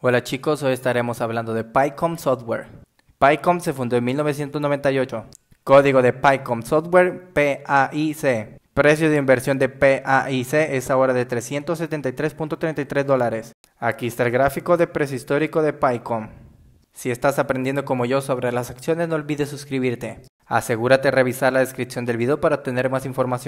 Hola chicos, hoy estaremos hablando de PyCom Software. PyCom se fundó en 1998. Código de PyCom Software P-A-I-C. Precio de inversión de PAIC es ahora de 373.33 dólares. Aquí está el gráfico de precio histórico de PyCom. Si estás aprendiendo como yo sobre las acciones no olvides suscribirte. Asegúrate de revisar la descripción del video para obtener más información.